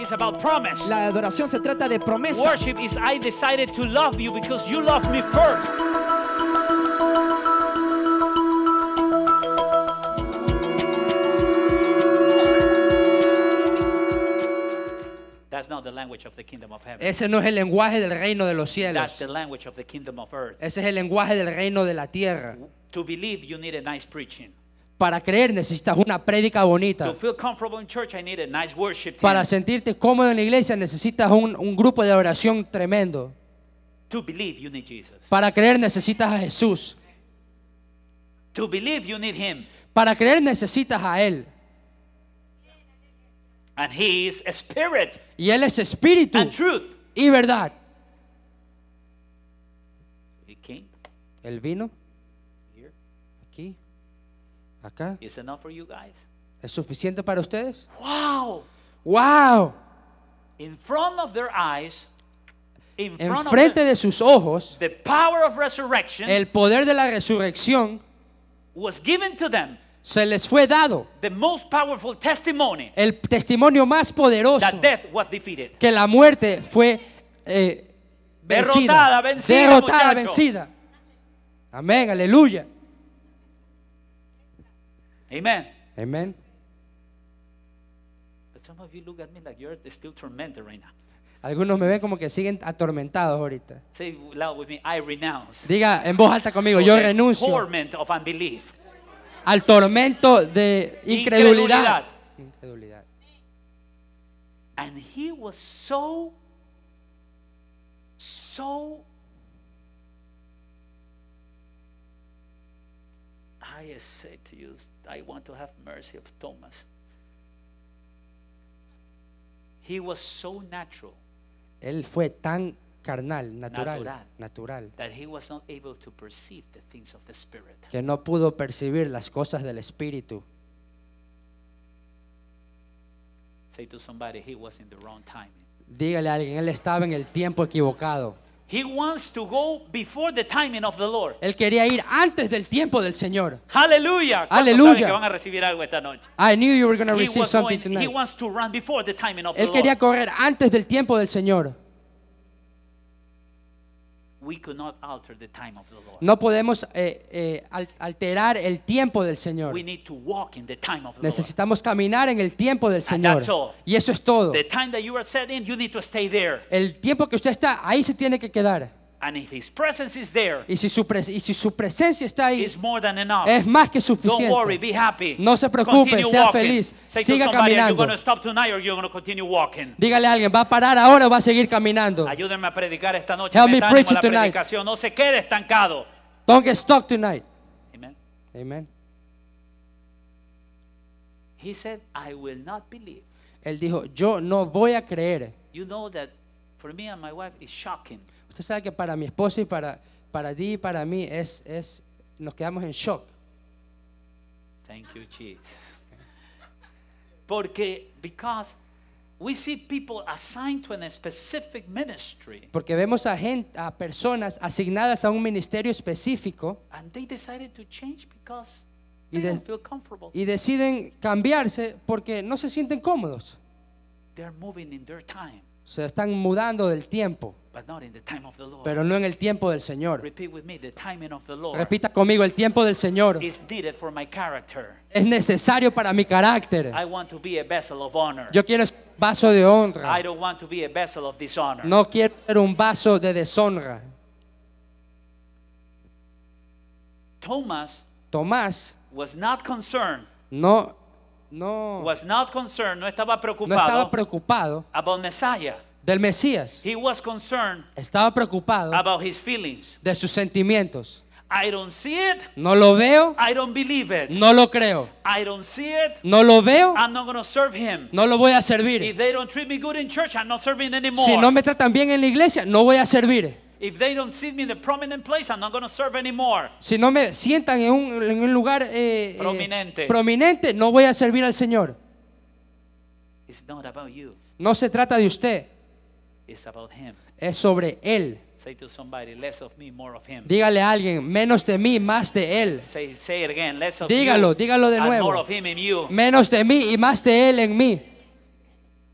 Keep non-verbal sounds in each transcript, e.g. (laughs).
Is about promise. La adoración se trata de promesa. Worship is I decided to love you because you loved me first. That's not the language of the kingdom of heaven. Ese no es el lenguaje del reino de los cielos. That's the language of the kingdom of earth. Ese es el lenguaje del reino de la tierra. To believe you need a nice preaching. Para creer necesitas una prédica bonita. Para sentirte cómodo en la iglesia necesitas un, grupo de oración tremendo. Para creer necesitas a Jesús. Para creer necesitas a Él. y él es espíritu and truth. y verdad. el vino acá. It's enough for you guys. ¿Es suficiente para ustedes? Wow. Wow. In front of their eyes, en frente de sus ojos, the power of resurrection el poder de la resurrección was given to them se les fue dado the most powerful testimony el testimonio más poderoso that death was defeated. que la muerte fue eh, vencida, derrotada, vencida, derrotada, vencida. Amén, aleluya. Amen. Amen. But some of you look at me like you're still tormented right now. Algunos me ven como que siguen atormentados ahorita. Say loud with me, I renounce. Diga en voz alta conmigo, yo renuncio. Torment of unbelief. Al tormento de incredulidad. Incredulidad. And he was so so I say to you, I want to have mercy of Thomas. He was so natural. natural, natural, that he was not able to perceive the things of the spirit. Say to somebody, he was in the wrong timing. Dígale a alguien, él estaba en el tiempo equivocado. He wants to go before the timing of the Lord. Él quería ir antes del tiempo del Señor. Hallelujah. Aleluya. que van a recibir algo esta noche. I knew you were going to receive something going, tonight. He wants to run before the timing of Él the Lord. Él quería correr antes del tiempo del Señor. No podemos eh, eh, alterar el tiempo del Señor. Necesitamos caminar en el tiempo del Señor. Y eso es todo. El tiempo que usted está ahí se tiene que quedar. And if his presence is there, y, si su y si su presencia está ahí, more than enough. es más que suficiente. Don't worry, be happy. No se preocupe, continue sea walking. feliz, Say siga to caminando. Dígale a alguien, va a parar ahora o va a seguir caminando. Ayúdenme a predicar esta noche. Help me preach tonight. Predicación. No se quede estancado. Don't get stuck tonight. Amen. Amen. He said, I will not believe. Él dijo, yo no voy a creer. You know that for me and my wife is shocking. Usted sabe que para mi esposa y para, para ti y para mí es, es, nos quedamos en shock. Thank you, Jesus. Porque, because we see people assigned to a specific ministry. Porque vemos a, gente, a personas asignadas a un ministerio específico. And they decided to change because feel de, y, deciden cambiarse porque no se sienten cómodos. moving in their time. Se están mudando del tiempo. Pero no en el tiempo del Señor. Repita conmigo, el tiempo del Señor es necesario para mi carácter. Yo quiero un vaso de honra. No quiero ser un vaso de deshonra. Tomás No estaba preocupado. No estaba preocupado del Mesías he was concerned estaba preocupado about his feelings. de sus sentimientos. I don't see it. No lo veo. I don't believe it. No lo creo. I don't see it. No lo veo. I'm not gonna serve him. No lo voy a servir. If they don't treat me good in church, I'm not serving anymore. Si no me tratan bien en la iglesia, no voy a servir. If they don't see me in the prominent place, I'm not gonna serve anymore. Si no me sientan en un, en un lugar eh, eh prominente. Eh, prominente, no voy a servir al Señor. It's not about you. No se trata de usted. It's about him. Es sobre él. Say to somebody, less of me, more of him. Dígale a alguien, menos de mí, más de él. Say, say it again, less of dígalo, you, dígalo de nuevo. More of him in you. Menos de mí y más de él en mí.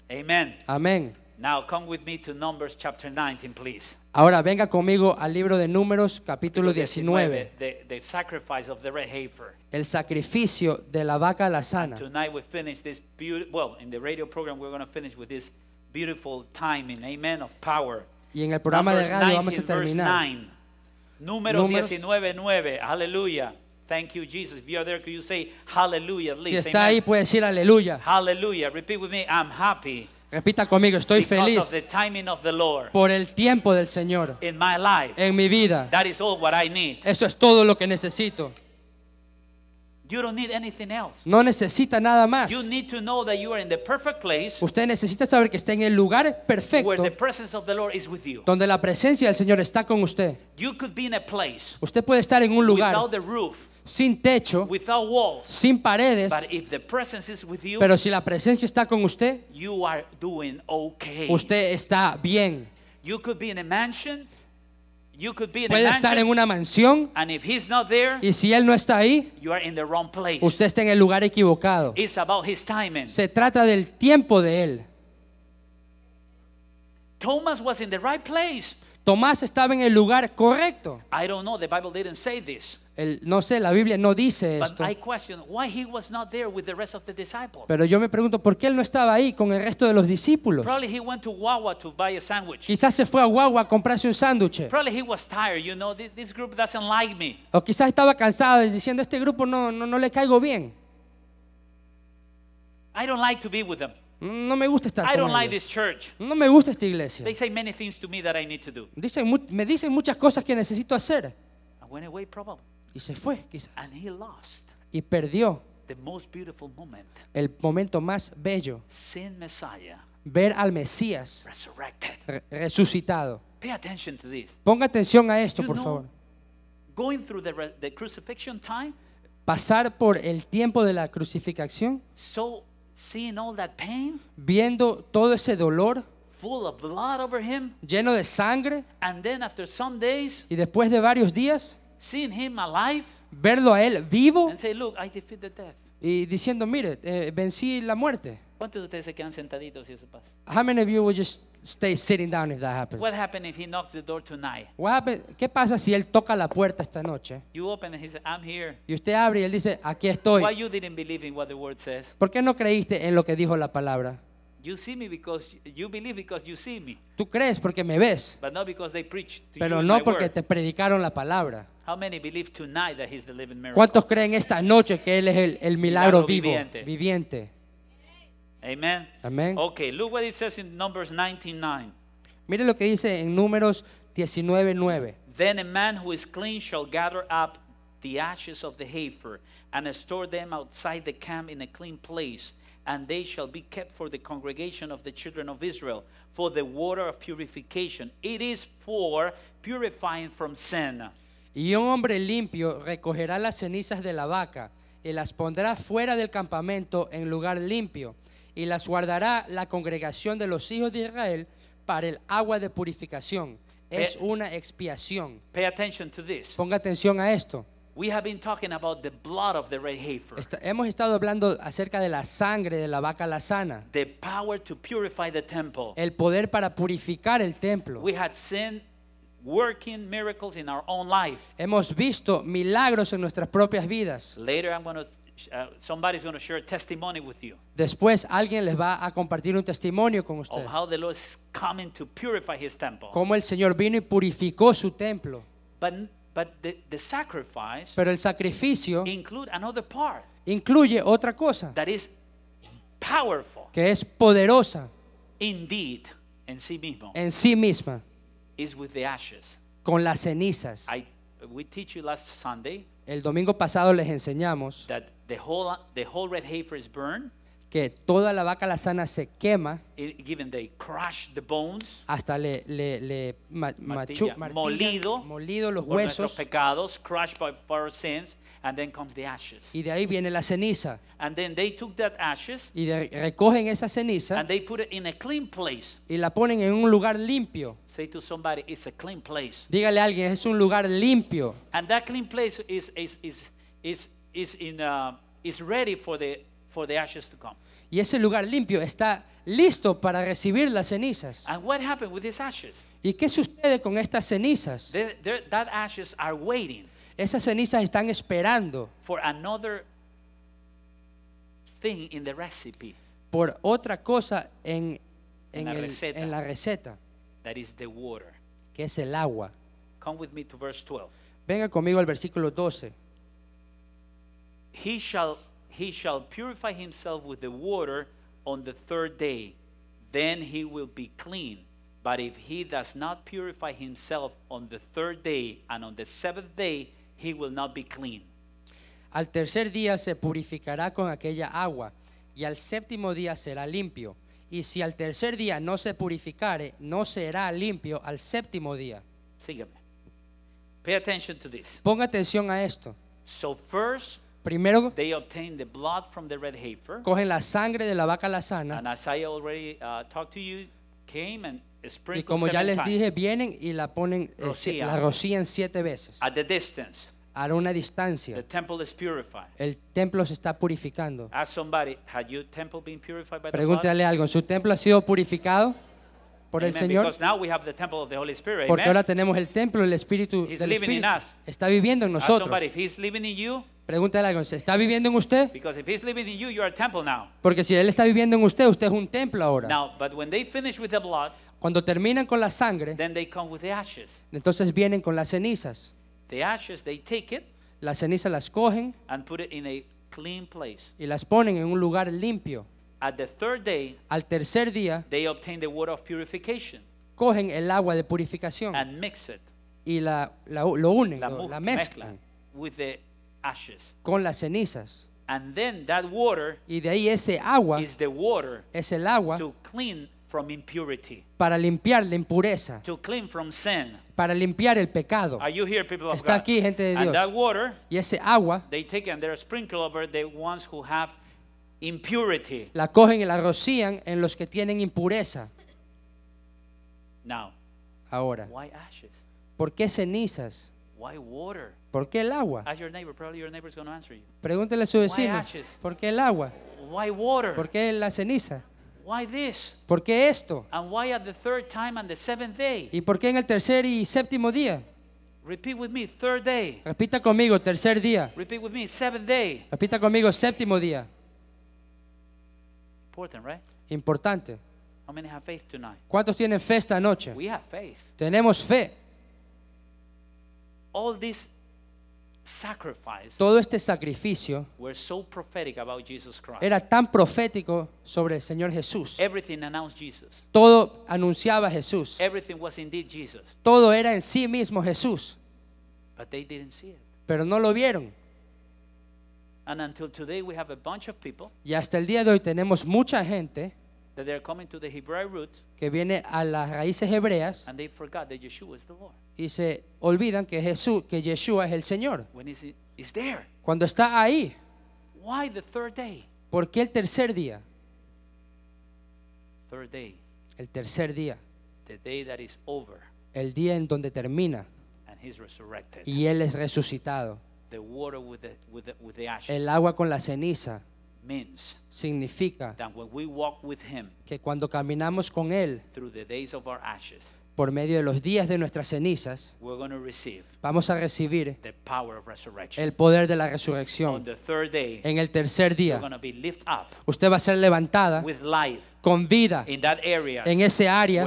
Amen. Amén. Now come with me to Numbers chapter 19, please. Ahora venga conmigo al libro de Números capítulo 19. The, the sacrifice of the red heifer. El sacrificio de la vaca lazana. Tonight we finish this beautiful, well, in the radio program we're going to finish with this beautiful timing, amen, of power. Y en el programa Numbers de radio 19, vamos a terminar. Número 19:9. Aleluya. Thank you, Jesus. If you're there, can you say hallelujah, please? Si está amen. ahí, puede decir aleluya. Hallelujah. Repeat with me, I'm happy. Repita conmigo, estoy feliz of the timing of the Lord. por el tiempo del Señor In my life, en mi vida. That is all what I need. Eso es todo lo que necesito. You don't need anything else. No necesita nada más. You need to know that you are in the perfect place Usted necesita saber que está en el lugar perfecto where the presence of the Lord is with you. donde la presencia del Señor está con usted. You could be in a place usted puede estar en un lugar without the roof, sin techo, without walls, sin paredes, But if the presence is with you, pero si la presencia está con usted, you are doing okay. usted está bien. You could be in a mansion, You could be in Puede a estar mansion, en una mansión and if he's not there, y si él no está ahí, you are in the wrong place. usted está en el lugar equivocado. It's about his timing. Se trata del tiempo de él. Thomas was in the right place. Tomás estaba en el lugar correcto. no sé, la Biblia no dice esto. Pero yo me pregunto por qué él no estaba ahí con el resto de los discípulos. Quizás se fue a Wawa a comprarse un sándwich. O quizás estaba cansado diciendo este grupo no no no le caigo bien. I don't like to be with them. No me gusta estar I don't con like ellos. this church. No me gusta esta iglesia. They say many things to me that I need to do. Dicen, me dicen muchas cosas que necesito hacer. I went away probably. Y se fue, quizás. And he lost Y perdió the most beautiful moment. el momento más bello. Sin Messiah Ver al Mesías resurrected. re- resucitado. Pay attention to this. Ponga atención a esto, You por know, favor. Going through the, the crucifixion time, Pasar por el tiempo de la crucifixión so Seeing all that pain, viendo todo ese dolor, full of blood over him, lleno de sangre, and then after some days, y después de varios días, seeing him alive, verlo a él vivo, and say, Look, I defeated death. y diciendo, mire, eh, vencí la muerte. ¿Cuántos de ustedes se quedan sentaditos si eso pasa? How many of you will just stay sitting down if that happens? What happens if he knocks the door tonight? What happen, ¿Qué pasa si él toca la puerta esta noche? You open and he says, I'm here. Y usted abre y él dice, aquí estoy. Why you didn't believe in what the word says? ¿Por qué no creíste en lo que dijo la palabra? You see me because you believe because you see me. Tú crees porque me ves. But not because they preached to Pero you no porque word. te predicaron la palabra. How many believe tonight that he's the living miracle? ¿Cuántos creen esta noche que él es el, el milagro, milagro vivo, viviente? viviente? Amen. Amén. Okay, look what it says in Numbers 19:9. Mire lo que dice en Números 19:9. Then a man who is clean shall gather up the ashes of the heifer and store them outside the camp in a clean place, and they shall be kept for the congregation of the children of Israel for the water of purification. It is for purifying from sin. Y un hombre limpio recogerá las cenizas de la vaca y las pondrá fuera del campamento en lugar limpio y las guardará la congregación de los hijos de Israel para el agua de purificación. Es una expiación. attention Ponga atención a esto. hemos estado hablando acerca de la sangre de la vaca lazana. power El poder para purificar el templo. Hemos visto milagros en nuestras propias vidas uh, somebody's going to share a testimony with you Después alguien les va a compartir un testimonio con ustedes. how the Lord is coming to purify his temple. Cómo el Señor vino y purificó su templo. But, but the, the sacrifice Pero el sacrificio include another part incluye otra cosa that is powerful que es poderosa indeed en sí mismo. en sí misma, Is with the ashes. con las cenizas. I, we teach you last Sunday El domingo pasado les enseñamos that the whole, the whole red heifer is burned. que toda la vaca la sana se quema It, given they crush the bones, hasta le, le, le ma, machu, molido, molido los huesos pecados, crushed by, our sins, and then comes the ashes. y de ahí viene la ceniza And then they took that ashes, y de- recogen esa ceniza and they put it in a clean place. y la ponen en un lugar limpio. Say to somebody, it's a clean place. Dígale a alguien, es un lugar limpio And that clean place is, is, is, is is in, uh, is ready for the, for the ashes to come. Y ese lugar limpio está listo para recibir las cenizas. And what happened with these ashes? ¿Y qué sucede con estas cenizas? They, that ashes are waiting Esas cenizas están esperando for another thing in the recipe. por otra cosa en, en, en, la, el, receta, en la, receta, that is the water. que es el agua. Come with me to verse 12. Venga conmigo al versículo 12. he shall, he shall purify himself with the water on the third day. Then he will be clean. But if he does not purify himself on the third day and on the seventh day, he will not be clean. Al tercer día se purificará con aquella agua, y al séptimo día será limpio. Y si al tercer día no se purificare, no será limpio al séptimo día. Sígueme. Pay attention to this. Ponga atención a esto. So first Primero, Cogen la sangre de la vaca lazana. And y como ya les dije, vienen y la ponen, eh, la rocían siete veces. A una distancia. El templo se está purificando. Pregúntale algo, ¿su templo ha sido purificado? por el Señor. Porque ahora tenemos el templo, el Espíritu del Espíritu. Está viviendo en nosotros. Pregúntale algo, ¿está viviendo en usted? Porque si él está viviendo en usted, usted es un templo ahora. Cuando terminan con la sangre, entonces vienen con las cenizas. las cenizas las cogen y las ponen en un lugar limpio. Al tercer día, cogen el agua de purificación y la, lo unen, la, mezclan ashes. con las cenizas. And then that water Y de ahí ese agua is the water es el agua to clean from impurity, para limpiar la impureza, to clean from sin. para limpiar el pecado. Are you here, people of Está God? aquí gente de And that water Y ese agua they take and they sprinkle over the ones who have impurity. la cogen y la rocían en los que tienen impureza. Now, Ahora, why ashes? ¿por qué cenizas? Why water? ¿Por qué el agua? Ask your neighbor, probably your neighbor's going to answer you. Pregúntele a su vecino. Why ashes? ¿Por qué el agua? Why water? ¿Por qué la ceniza? Why this? ¿Por qué esto? And why at the third time and the seventh day? ¿Y por qué en el tercer y séptimo día? Repeat with me, third day. Repita conmigo, tercer día. Repeat with me, seventh day. Repita conmigo, séptimo día. Important, right? Importante. How many have faith tonight? ¿Cuántos tienen fe esta noche? We have faith. Tenemos fe todo este sacrificio era tan profético sobre el Señor Jesús. Todo anunciaba Jesús. Todo era en sí mismo Jesús. Pero no lo vieron. y hasta el día de hoy tenemos mucha gente que viene a las raíces hebreas y se olvidan que Jesús, que Yeshua es el Señor. Cuando está ahí, ¿por qué el tercer día? El tercer día, el día en donde termina y Él es resucitado. El agua con la ceniza significa que cuando caminamos con él por medio de los días de nuestras cenizas, vamos a recibir el poder de la resurrección. En el tercer día, usted va a ser levantada con vida en ese área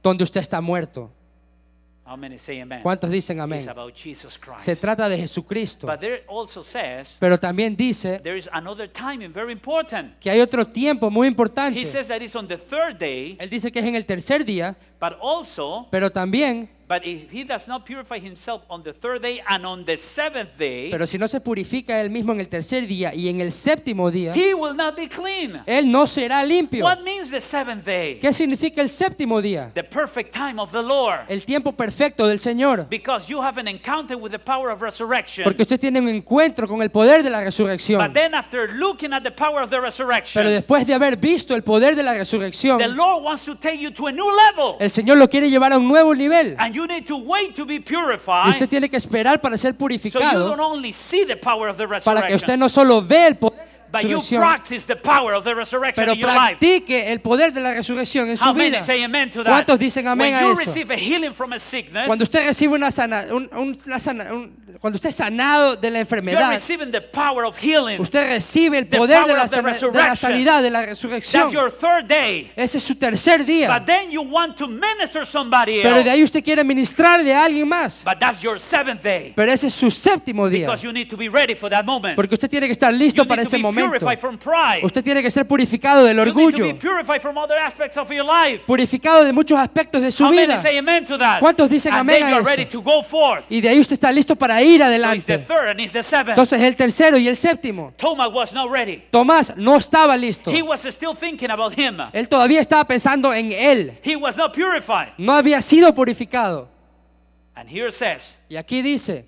donde usted está muerto. ¿Cuántos dicen amén? Se trata de Jesucristo. Pero también dice que hay otro tiempo muy importante. Él dice que es en el tercer día, pero también But if he does not purify himself on the third day and on the seventh day, Pero si no se purifica él mismo en el tercer día y en el séptimo día, he will not be clean. él no será limpio. What means the seventh day? ¿Qué significa el séptimo día? The perfect time of the Lord. El tiempo perfecto del Señor. Because you have an encounter with the power of resurrection. Porque usted tiene un encuentro con el poder de la resurrección. But then after looking at the power of the resurrection, Pero después de haber visto el poder de la resurrección, the Lord wants to take you to a new level. El Señor lo quiere llevar a un nuevo nivel. And you need to wait to be purified. usted tiene que esperar para ser purificado. So you don't only see the power of the resurrection. Para que usted no solo ve el poder But you practice the power of the resurrection Pero in your practique life. el poder de la resurrección en su vida. amen Say to that? ¿Cuántos dicen amén When a eso? A from a sickness, Cuando usted recibe una sana, un, una sana, un, cuando usted es sanado de la enfermedad, usted recibe el poder de la, de la, sanidad, de la resurrección. Ese es su tercer día. Pero de ahí usted quiere ministrarle a alguien más. Pero ese es su séptimo día. Porque usted tiene que estar listo para ese momento. Usted tiene que ser purificado del orgullo. Purificado de muchos aspectos de su vida. ¿Cuántos dicen amén a eso? Y de ahí usted está listo para ir adelante. Entonces el tercero y el séptimo. Tomás no estaba listo. Él todavía estaba pensando en él. No había sido purificado. y aquí dice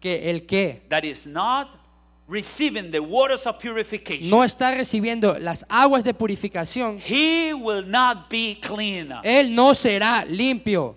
que el que no está recibiendo las aguas de purificación, él no será limpio.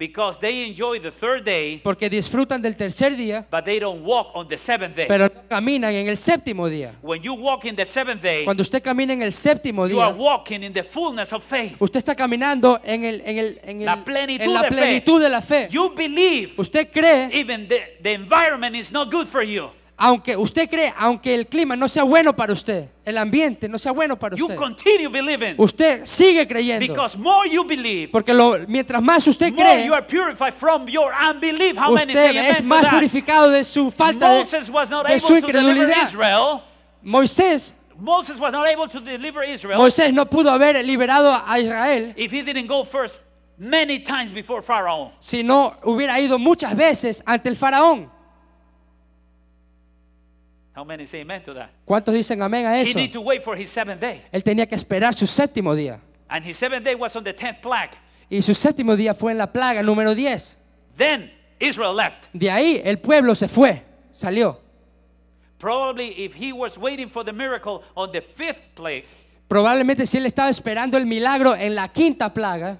Because they enjoy the third day, porque disfrutan del tercer día, but they don't walk on the seventh day. pero caminan en el séptimo día. When you walk in the seventh day, Cuando usted camina en el séptimo día, you are walking in the fullness of faith. usted está caminando en, el, en, el, en, el, la, en la plenitud de, de, la fe. You believe, usted cree even the, the environment is not good for you aunque usted cree, aunque el clima no sea bueno para usted, el ambiente no sea bueno para usted, usted sigue creyendo. Porque mientras más usted cree, usted es más purificado de su falta de, de su incredulidad. Moisés no pudo haber liberado a Israel. Si no hubiera ido muchas veces ante el faraón. How many say amen to that? ¿Cuántos dicen amén a eso? He eso? to wait for his seventh day. Él tenía que esperar su séptimo día. And his seventh day was on the tenth plague. Y su séptimo día fue en la plaga número 10. Then Israel left. De ahí el pueblo se fue, salió. Probably if he was waiting for the miracle on the fifth plague, Probablemente si él estaba esperando el milagro en la quinta plaga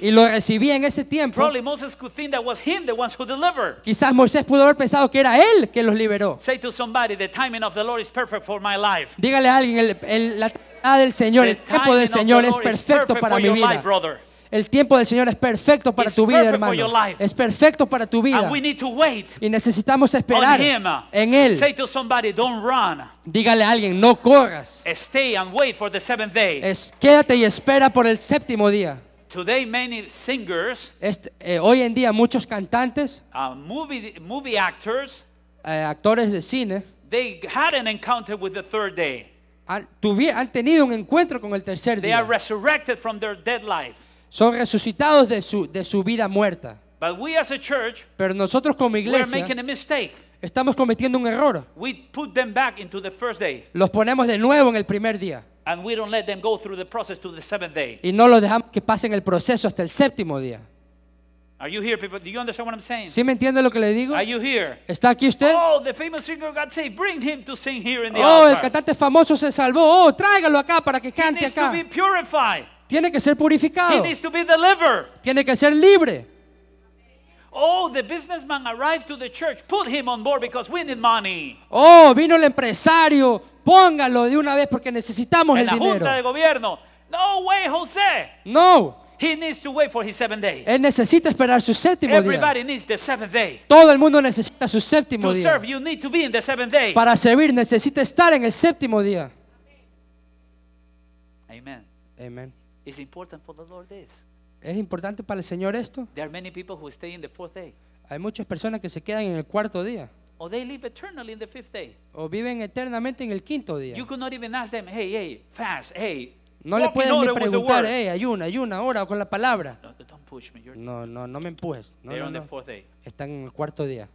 y lo recibía en ese tiempo, quizás Moisés pudo haber pensado que era él que los liberó. Dígale a alguien, el, el, del Señor, el tiempo del Señor es perfecto para mi vida. El tiempo del Señor es perfecto para tu vida, hermano. Es perfecto para tu vida. y necesitamos esperar en Él. Dígale a alguien, no corras. quédate y espera por el séptimo día. Este, eh, hoy en día muchos cantantes, uh, eh, actores de cine, Han, tenido un encuentro con el tercer día. Son resucitados de su, de su vida muerta. Pero nosotros como iglesia estamos cometiendo un error. Los ponemos de nuevo en el primer día. Y no los dejamos que pasen el proceso hasta el séptimo día. Are ¿Sí me entiende lo que le digo? ¿Está aquí usted? Oh, el cantante famoso se salvó. Oh, tráigalo acá para que cante acá. Tiene que ser purificado. He needs to be delivered. Tiene que ser libre. Oh, the businessman arrived to the church. Put him on board because we need money. Oh, vino el empresario. Póngalo de una vez porque necesitamos en el la Junta de gobierno. No way, José. No. He needs to wait for his seven days. Él necesita esperar su séptimo Everybody día. Needs the seventh day. Todo el mundo necesita su séptimo to Serve, you need to be in the seventh day. Para servir necesita estar en el séptimo día. Amen. Amen. It's important for the Lord this. ¿Es importante para el Señor esto? There are many people who stay in the fourth day. Hay muchas personas que se quedan en el cuarto día. Or they live eternally in the fifth day. O viven eternamente en el quinto día. You could not even ask them, hey, hey, fast, hey. No le puedes ni preguntar, hey, ayuna, ayuna, ahora con la palabra. No, don't push me. no, no, no me empujes. No, They're no, on no. the fourth day. Están en el cuarto día.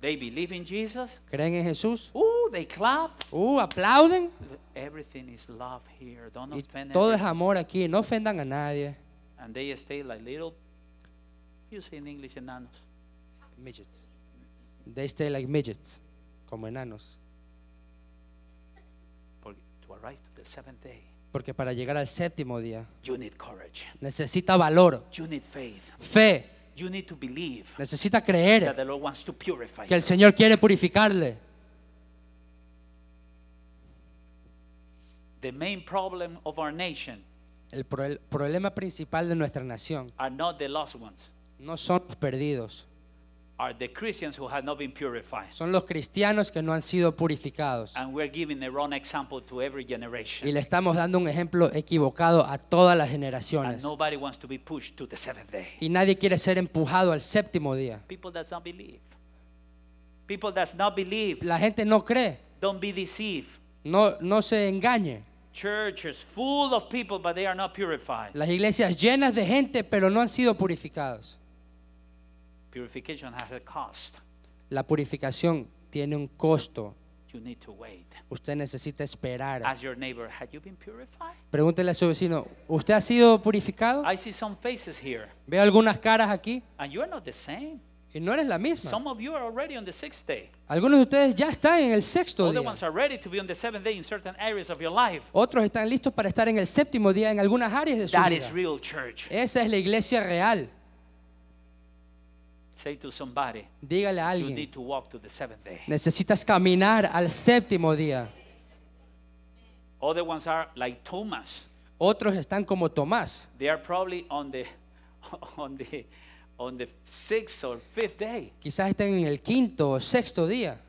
They believe in Jesus. Creen en Jesús. Ooh they clap. Uh, aplauden. Everything is love here. Don't y offend todo es amor aquí, no ofendan a nadie. And they stay like little, you say in English, enanos. Midgets. They stay like midgets, como enanos. Porque, to arrive to the seventh day. Porque para llegar al séptimo día you need courage. necesita valor, you need faith. fe, you need to believe necesita creer that the Lord wants to purify que el Señor quiere purificarle. el, problema principal de nuestra nación no son los perdidos. Son los cristianos que no han sido purificados. Y le estamos dando un ejemplo equivocado a todas las generaciones. Y nadie quiere ser empujado al séptimo día. La gente no cree. No, no se engañe. Las iglesias llenas de gente, pero no han sido purificados. La purificación tiene un costo. Usted necesita esperar. Pregúntele a su vecino, ¿usted ha sido purificado? I Veo algunas caras aquí. And you are not the same. Y no eres la misma. Some of you are already on the sixth day. Algunos de ustedes ya están en el sexto Other día. ones are ready to be on the seventh day in certain areas of your life. Otros están listos para estar en el séptimo día en algunas áreas de su That vida. is real church. Esa es la iglesia real. Say to somebody, Dígale a alguien, you need to walk to the seventh day. necesitas caminar al séptimo día. Other ones are like Thomas. Otros están como Tomás. They are probably on the (laughs) on the Quizás estén en el quinto o sexto día.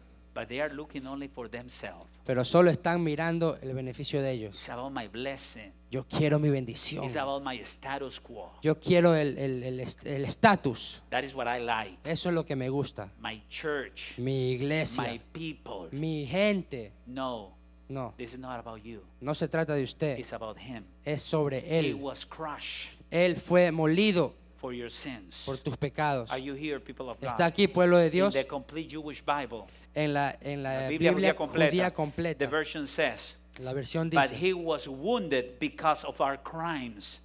Pero solo están mirando el beneficio de ellos. Yo quiero mi bendición. Yo quiero el estatus. El, el, Eso es lo que me gusta. Mi iglesia. Mi gente. No. No. No se trata de usted. Es sobre él. Él fue molido. for your sins. por tus pecados. Are you here, people of God? Está aquí, pueblo de Dios, In the complete Jewish Bible, en la, en la, Biblia, Biblia completa, judía completa. The version says, la versión dice, But he was wounded because of our crimes.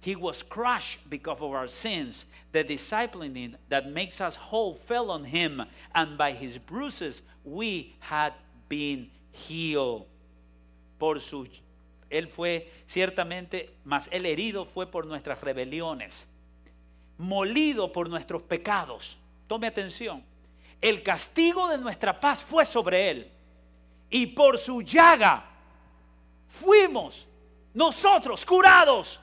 He was crushed because of our sins. The disciplining that makes us whole fell on him, and by his bruises we had been healed. Por su, él fue ciertamente, mas el herido fue por nuestras rebeliones molido por nuestros pecados. Tome atención. El castigo de nuestra paz fue sobre él. Y por su llaga fuimos nosotros curados.